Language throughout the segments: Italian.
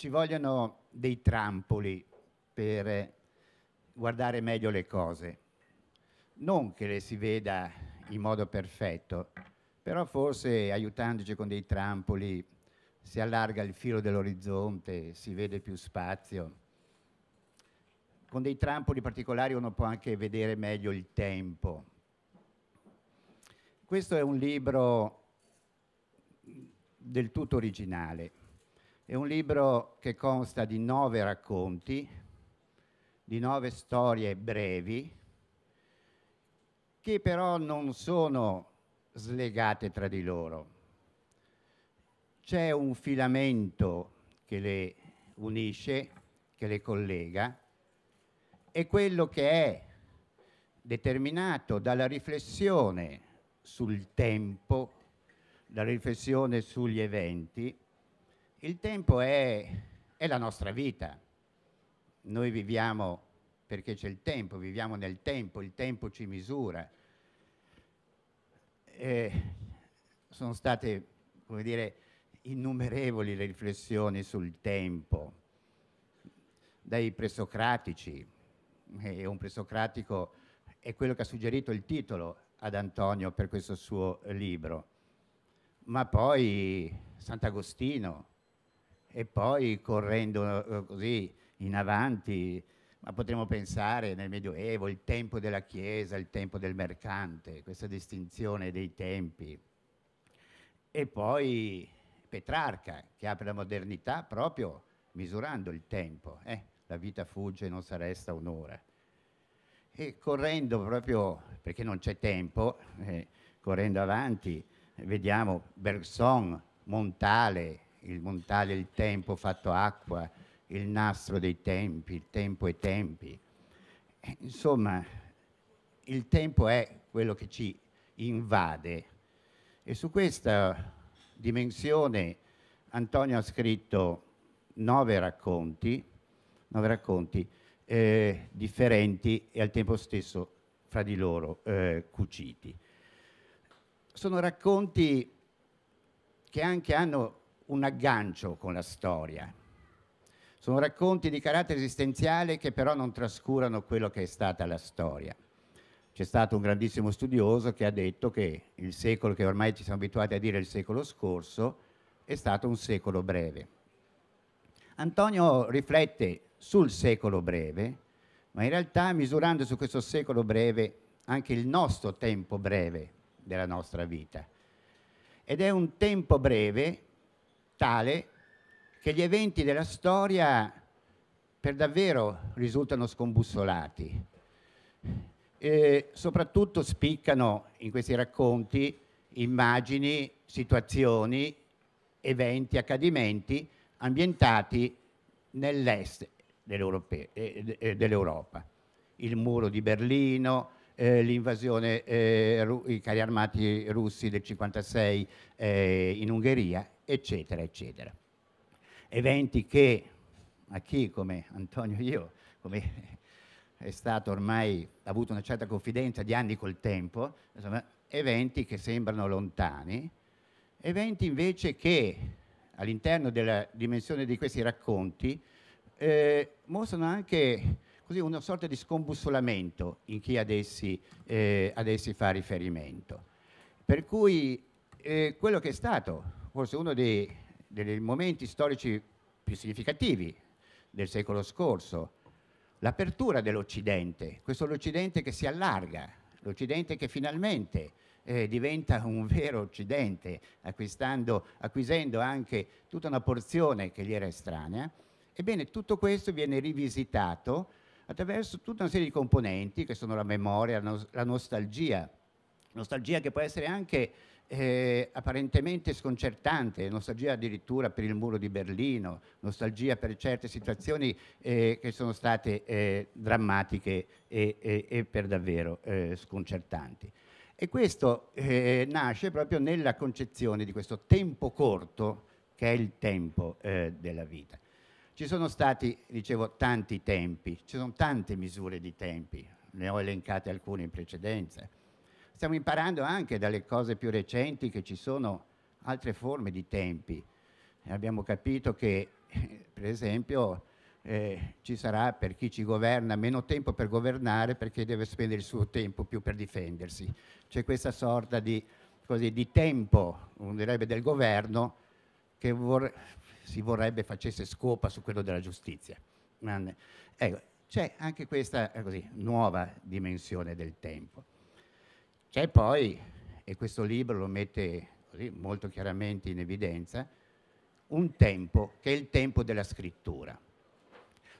ci vogliono dei trampoli per guardare meglio le cose. Non che le si veda in modo perfetto, però forse aiutandoci con dei trampoli si allarga il filo dell'orizzonte, si vede più spazio. Con dei trampoli particolari uno può anche vedere meglio il tempo. Questo è un libro del tutto originale è un libro che consta di nove racconti, di nove storie brevi, che però non sono slegate tra di loro. C'è un filamento che le unisce, che le collega, e quello che è determinato dalla riflessione sul tempo, dalla riflessione sugli eventi il tempo è, è la nostra vita. Noi viviamo perché c'è il tempo, viviamo nel tempo, il tempo ci misura. E sono state, come dire, innumerevoli le riflessioni sul tempo, dai presocratici, e un presocratico è quello che ha suggerito il titolo ad Antonio per questo suo libro, ma poi Sant'Agostino, e poi correndo eh, così in avanti, ma potremmo pensare nel Medioevo il tempo della Chiesa, il tempo del mercante, questa distinzione dei tempi. E poi Petrarca che apre la modernità proprio misurando il tempo. Eh, la vita fugge, non sa resta un'ora. E correndo proprio, perché non c'è tempo, eh, correndo avanti, vediamo Bergson, Montale, il montale il tempo fatto acqua, il nastro dei tempi, il tempo e tempi. Eh, insomma, il tempo è quello che ci invade e su questa dimensione Antonio ha scritto nove racconti, nove racconti eh, differenti e al tempo stesso fra di loro eh, cuciti. Sono racconti che anche hanno un aggancio con la storia. Sono racconti di carattere esistenziale che però non trascurano quello che è stata la storia. C'è stato un grandissimo studioso che ha detto che il secolo che ormai ci siamo abituati a dire il secolo scorso è stato un secolo breve. Antonio riflette sul secolo breve, ma in realtà misurando su questo secolo breve anche il nostro tempo breve della nostra vita. Ed è un tempo breve tale che gli eventi della storia per davvero risultano scombussolati. E soprattutto spiccano in questi racconti immagini, situazioni, eventi, accadimenti ambientati nell'est dell'Europa. Il muro di Berlino, eh, l'invasione, eh, i carri armati russi del 1956 eh, in Ungheria eccetera, eccetera. Eventi che a chi come Antonio e io, come è stato ormai, ha avuto una certa confidenza di anni col tempo, insomma, eventi che sembrano lontani, eventi invece che all'interno della dimensione di questi racconti eh, mostrano anche così, una sorta di scombussolamento in chi ad essi, eh, ad essi fa riferimento. Per cui eh, quello che è stato forse uno dei, dei momenti storici più significativi del secolo scorso, l'apertura dell'Occidente, questo l'Occidente che si allarga, l'Occidente che finalmente eh, diventa un vero Occidente, acquisendo anche tutta una porzione che gli era estranea. Ebbene, tutto questo viene rivisitato attraverso tutta una serie di componenti che sono la memoria, la, no- la nostalgia, nostalgia che può essere anche eh, apparentemente sconcertante, nostalgia addirittura per il muro di Berlino, nostalgia per certe situazioni eh, che sono state eh, drammatiche e, e, e, per davvero eh, sconcertanti. E questo eh, nasce proprio nella concezione di questo tempo corto che è il tempo eh, della vita. Ci sono stati, dicevo, tanti tempi, ci sono tante misure di tempi, ne ho elencate alcune in precedenza stiamo imparando anche dalle cose più recenti che ci sono altre forme di tempi. Abbiamo capito che, per esempio, eh, ci sarà per chi ci governa meno tempo per governare perché deve spendere il suo tempo più per difendersi. C'è questa sorta di, così, di tempo, uno direbbe, del governo che vor si vorrebbe facesse scopa su quello della giustizia. Ecco, c'è anche questa così, nuova dimensione del tempo. C'è poi, e questo libro lo mette così molto chiaramente in evidenza, un tempo che è il tempo della scrittura.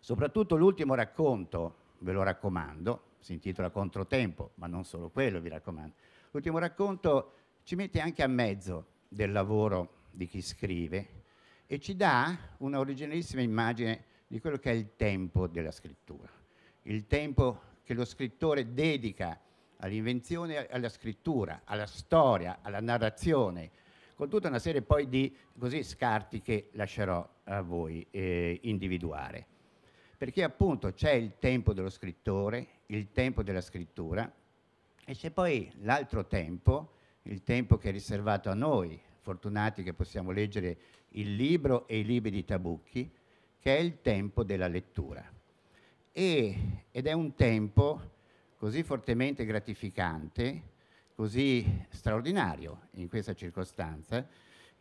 Soprattutto l'ultimo racconto, ve lo raccomando, si intitola Controtempo, ma non solo quello, vi raccomando. L'ultimo racconto ci mette anche a mezzo del lavoro di chi scrive e ci dà una originalissima immagine di quello che è il tempo della scrittura, il tempo che lo scrittore dedica a all'invenzione, alla scrittura, alla storia, alla narrazione, con tutta una serie poi di così, scarti che lascerò a voi eh, individuare. Perché appunto c'è il tempo dello scrittore, il tempo della scrittura e c'è poi l'altro tempo, il tempo che è riservato a noi, fortunati che possiamo leggere il libro e i libri di Tabucchi, che è il tempo della lettura. E, ed è un tempo così fortemente gratificante, così straordinario in questa circostanza,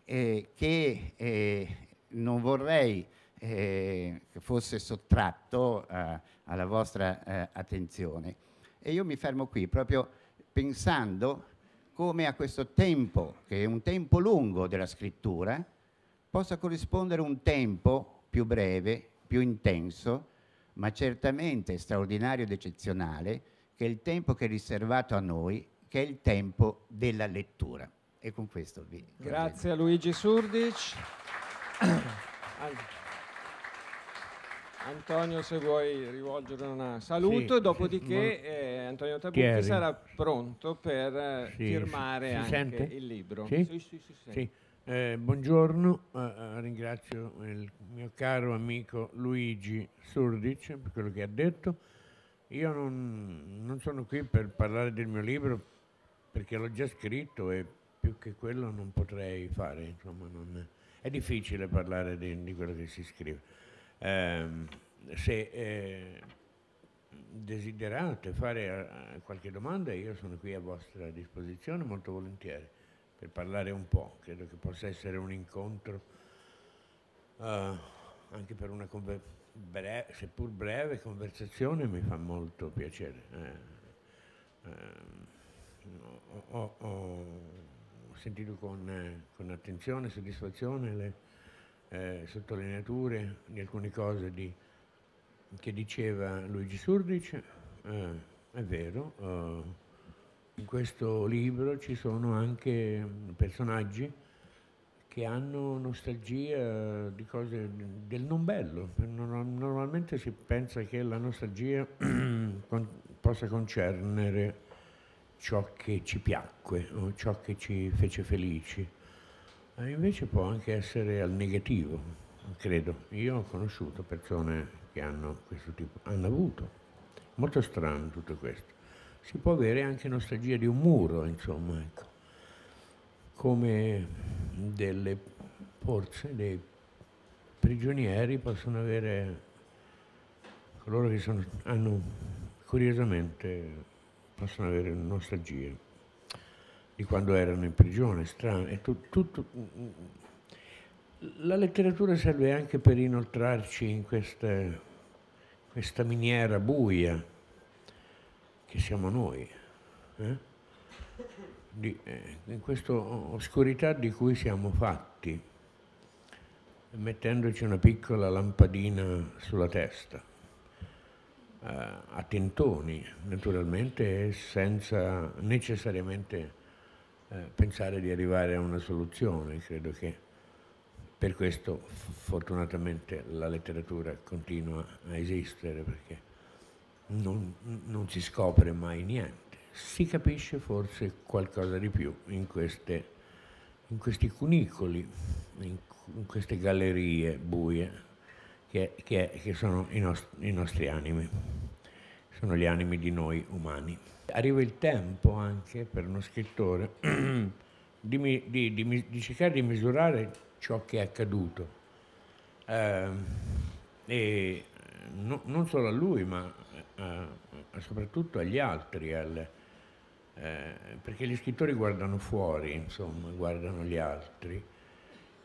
eh, che eh, non vorrei eh, fosse sottratto eh, alla vostra eh, attenzione. E io mi fermo qui proprio pensando come a questo tempo, che è un tempo lungo della scrittura, possa corrispondere un tempo più breve, più intenso, ma certamente straordinario ed eccezionale, che è il tempo che è riservato a noi, che è il tempo della lettura. E con questo vi ringrazio. Grazie a Luigi Surdic. Antonio, se vuoi rivolgere un saluto, sì, dopodiché eh, Antonio Tabucchi Chieri. sarà pronto per eh, sì, firmare anche sente? il libro. Eh, buongiorno, eh, eh, ringrazio il mio caro amico Luigi Surdic per quello che ha detto io non, non, sono qui per parlare del mio libro perché l'ho già scritto e più che quello non potrei fare, insomma, non, è difficile parlare di, di, quello che si scrive. Eh, se eh, desiderate fare eh, qualche domanda, io sono qui a vostra disposizione molto volentieri per parlare un po', credo che possa essere un incontro uh, anche per una conversazione breve, seppur breve conversazione mi fa molto piacere. Eh, eh, ho, ho, sentito con, con attenzione e soddisfazione le eh, sottolineature di alcune cose di, che diceva Luigi Surdic. Eh, è vero, eh. in questo libro ci sono anche personaggi che hanno nostalgia di cose del non bello. Normalmente si pensa che la nostalgia possa concernere ciò che ci piacque o ciò che ci fece felici, ma invece può anche essere al negativo, credo. Io ho conosciuto persone che hanno questo tipo, hanno avuto. Molto strano tutto questo. Si può avere anche nostalgia di un muro, insomma, ecco come delle forze, dei prigionieri possono avere coloro che sono, hanno, curiosamente, possono avere nostalgia di quando erano in prigione, strano, è tutto, tutto la letteratura serve anche per inoltrarci in queste, questa, miniera buia che siamo noi. Eh? di, eh, in questa oscurità di cui siamo fatti, mettendoci una piccola lampadina sulla testa, eh, a tentoni naturalmente e senza necessariamente eh, pensare di arrivare a una soluzione. Credo che per questo fortunatamente la letteratura continua a esistere perché non, non si scopre mai niente si capisce forse qualcosa di più in, queste, in questi cunicoli, in, in, queste gallerie buie che, che, che sono i nostri, i nostri animi, sono gli animi di noi umani. Arriva il tempo anche per uno scrittore di, di, di, di cercare di misurare ciò che è accaduto. Eh, e no, non solo a lui, ma eh, soprattutto agli altri, al, eh, perché gli scrittori guardano fuori, insomma, guardano gli altri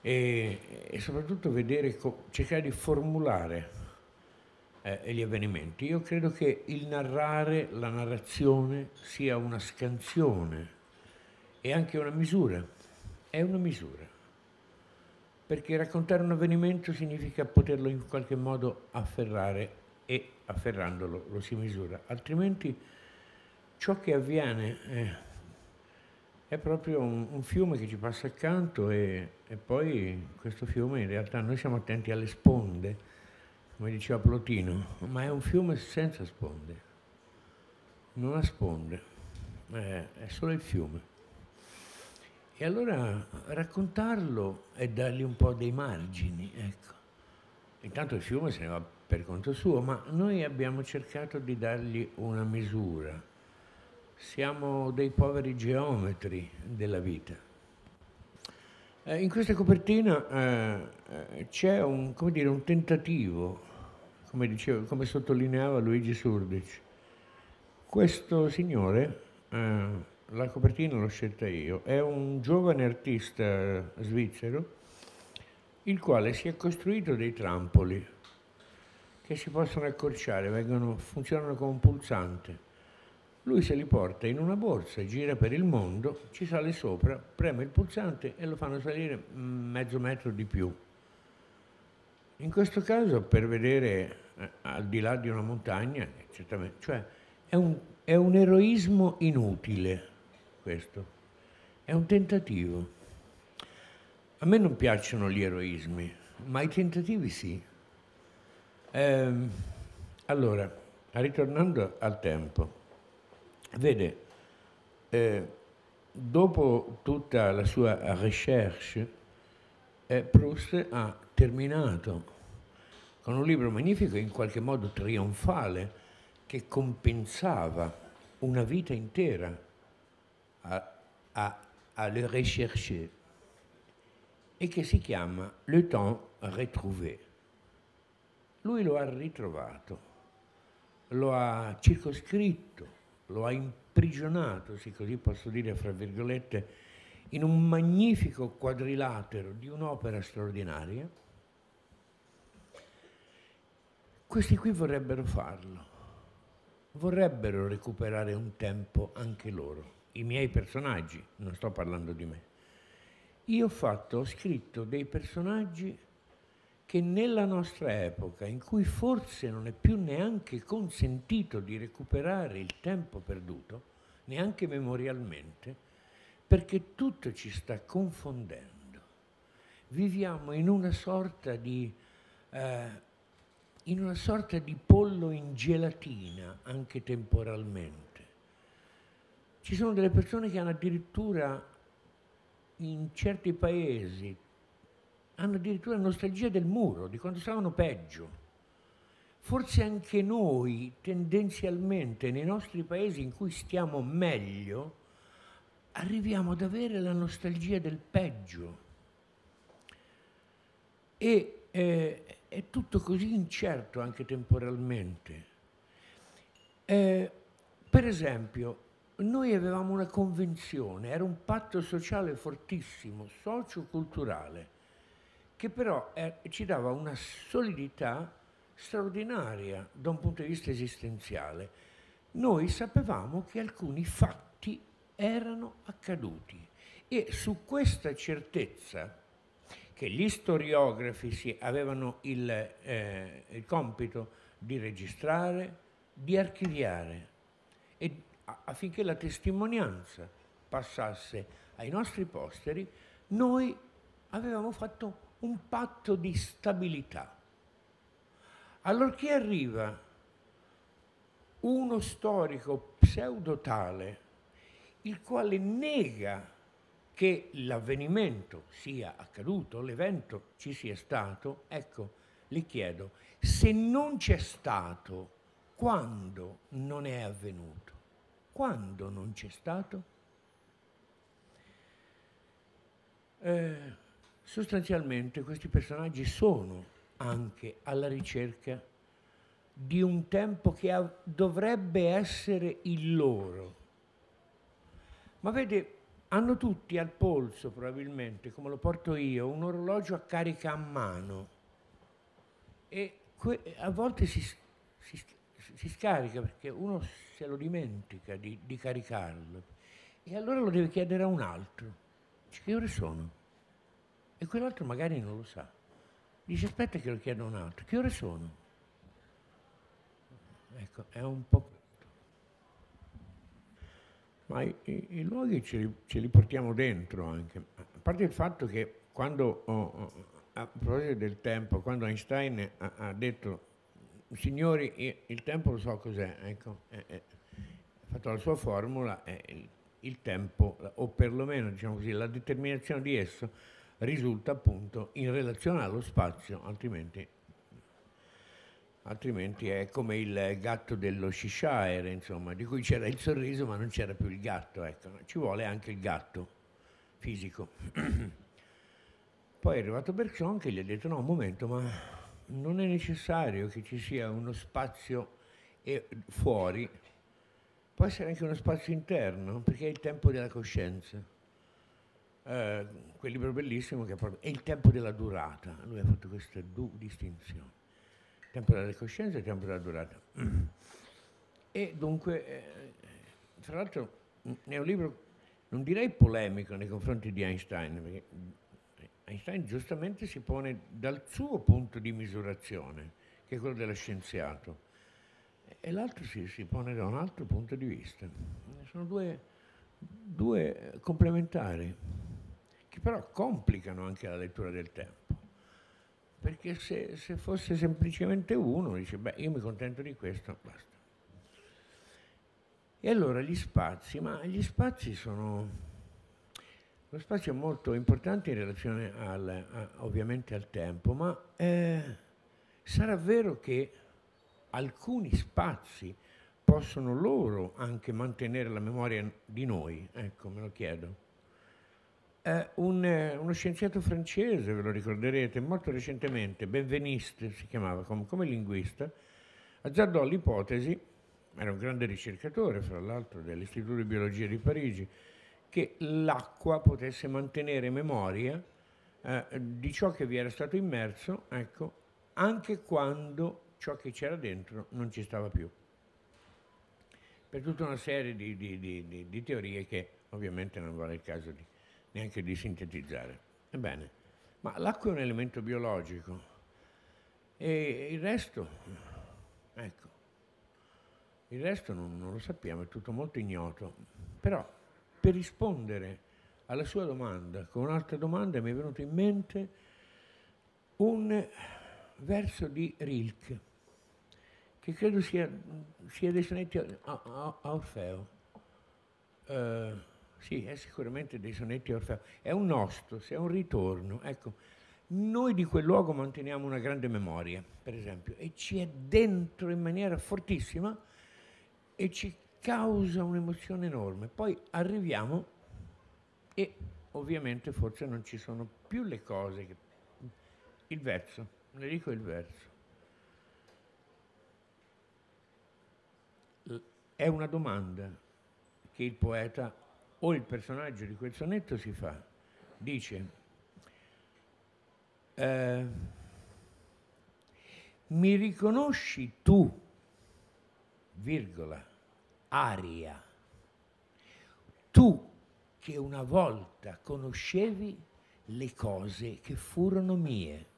e, e soprattutto vedere, cercare di formulare eh, gli avvenimenti. Io credo che il narrare, la narrazione sia una scansione e anche una misura, è una misura, perché raccontare un avvenimento significa poterlo in qualche modo afferrare e afferrandolo lo si misura, altrimenti ciò che avviene è, è proprio un, un, fiume che ci passa accanto e, e poi questo fiume in realtà noi siamo attenti alle sponde, come diceva Plotino, ma è un fiume senza sponde, non ha sponde, è, è solo il fiume. E allora raccontarlo è dargli un po' dei margini, ecco. Intanto il fiume se ne va per conto suo, ma noi abbiamo cercato di dargli una misura siamo dei poveri geometri della vita. Eh, in questa copertina eh, eh, c'è un, come dire, un tentativo, come, dicevo, come sottolineava Luigi Surdic. Questo signore, eh, la copertina l'ho scelta io, è un giovane artista svizzero il quale si è costruito dei trampoli che si possono accorciare, vengono, funzionano come un pulsante lui se li porta in una borsa, gira per il mondo, ci sale sopra, preme il pulsante e lo fanno salire mezzo metro di più. In questo caso per vedere eh, al di là di una montagna, certamente, cioè è un, è un eroismo inutile questo, è un tentativo. A me non piacciono gli eroismi, ma i tentativi sì. Eh, allora, ritornando al tempo, Vede, eh, dopo tutta la sua recherche, eh, Proust ha terminato con un libro magnifico in qualche modo trionfale che compensava una vita intera a, a, a le rechercher e che si chiama Le temps retrouvé. Lui lo ha ritrovato, lo ha circoscritto, lo ha imprigionato, se così posso dire, fra virgolette, in un magnifico quadrilatero di un'opera straordinaria. Questi qui vorrebbero farlo, vorrebbero recuperare un tempo anche loro, i miei personaggi, non sto parlando di me. Io ho fatto, ho scritto dei personaggi che nella nostra epoca, in cui forse non è più neanche consentito di recuperare il tempo perduto, neanche memorialmente, perché tutto ci sta confondendo, viviamo in una sorta di, eh, in una sorta di pollo in gelatina, anche temporalmente. Ci sono delle persone che hanno addirittura in certi paesi hanno addirittura nostalgia del muro, di quando stavano peggio. Forse anche noi tendenzialmente nei nostri paesi in cui stiamo meglio arriviamo ad avere la nostalgia del peggio. E eh, è tutto così incerto anche temporalmente. Eh, per esempio, noi avevamo una convenzione, era un patto sociale fortissimo, socioculturale, che però è, eh, ci dava una solidità straordinaria da un punto di vista esistenziale. Noi sapevamo che alcuni fatti erano accaduti e su questa certezza che gli storiografi avevano il, eh, il compito di registrare, di archiviare e affinché la testimonianza passasse ai nostri posteri, noi avevamo fatto un patto di stabilità. Allorché arriva uno storico pseudotale, il quale nega che l'avvenimento sia accaduto, l'evento ci sia stato, ecco, le chiedo, se non c'è stato, quando non è avvenuto? Quando non c'è stato? Eh, Sostanzialmente questi personaggi sono anche alla ricerca di un tempo che av- dovrebbe essere il loro. Ma vede, hanno tutti al polso, probabilmente, come lo porto io, un orologio a carica a mano e que- a volte si, si, si, scarica perché uno se lo dimentica di, di caricarlo e allora lo deve chiedere a un altro. Che ore sono? E quell'altro magari non lo sa. Dice aspetta che lo chiedo un altro. Che ore sono? Ecco, è un po' questo. Ma i, i, i luoghi ce li, ce li, portiamo dentro anche. A parte il fatto che quando, oh, a proposito del tempo, quando Einstein ha, ha detto signori, il tempo lo so cos'è, ecco, ha fatto la sua formula, eh, il, il tempo, o perlomeno diciamo così, la determinazione di esso risulta appunto in relazione allo spazio, altrimenti, altrimenti è come il gatto dello Shishire, insomma, di cui c'era il sorriso ma non c'era più il gatto, ecco. ci vuole anche il gatto fisico. Poi è arrivato Bergson che gli ha detto no, un momento, ma non è necessario che ci sia uno spazio fuori, può essere anche uno spazio interno, perché è il tempo della coscienza eh, quel libro bellissimo che è proprio È il tempo della durata, lui ha fatto queste due distinzioni, tempo delle coscienze e tempo della durata. E dunque, eh, tra l'altro, è un libro, non direi polemico nei confronti di Einstein, perché Einstein giustamente si pone dal suo punto di misurazione, che è quello dello scienziato, e l'altro si, si pone da un altro punto di vista. Sono due, due complementari che però complicano anche la lettura del tempo. Perché se, se fosse semplicemente uno, dice, beh, io mi contento di questo, basta. E allora gli spazi, ma gli spazi sono... Lo spazio è molto importante in relazione al, a, ovviamente al tempo, ma eh, sarà vero che alcuni spazi possono loro anche mantenere la memoria di noi? Ecco, me lo chiedo eh, un, uno scienziato francese, ve lo ricorderete, molto recentemente, Benveniste si chiamava come, come linguista, azzardò l'ipotesi, era un grande ricercatore fra l'altro dell'Istituto di Biologia di Parigi, che l'acqua potesse mantenere memoria eh, di ciò che vi era stato immerso, ecco, anche quando ciò che c'era dentro non ci stava più. Per tutta una serie di, di, di, di teorie che ovviamente non vale il caso di neanche di sintetizzare. Ebbene, ma l'acqua è un elemento biologico e il resto, ecco, il resto non, non lo sappiamo, è tutto molto ignoto. Però per rispondere alla sua domanda, con un'altra domanda mi è venuto in mente un verso di Rilke, che credo sia, sia dei sonetti a, a, a Orfeo. Uh, sì, è sicuramente dei sonetti Orfeo, è un ostos, è un ritorno. Ecco, noi di quel luogo manteniamo una grande memoria, per esempio, e ci è dentro in maniera fortissima e ci causa un'emozione enorme. Poi arriviamo e ovviamente forse non ci sono più le cose che... Il verso, ne dico il verso. È una domanda che il poeta o il personaggio di quel sonetto si fa, dice, eh, mi riconosci tu, virgola, aria, tu che una volta conoscevi le cose che furono mie.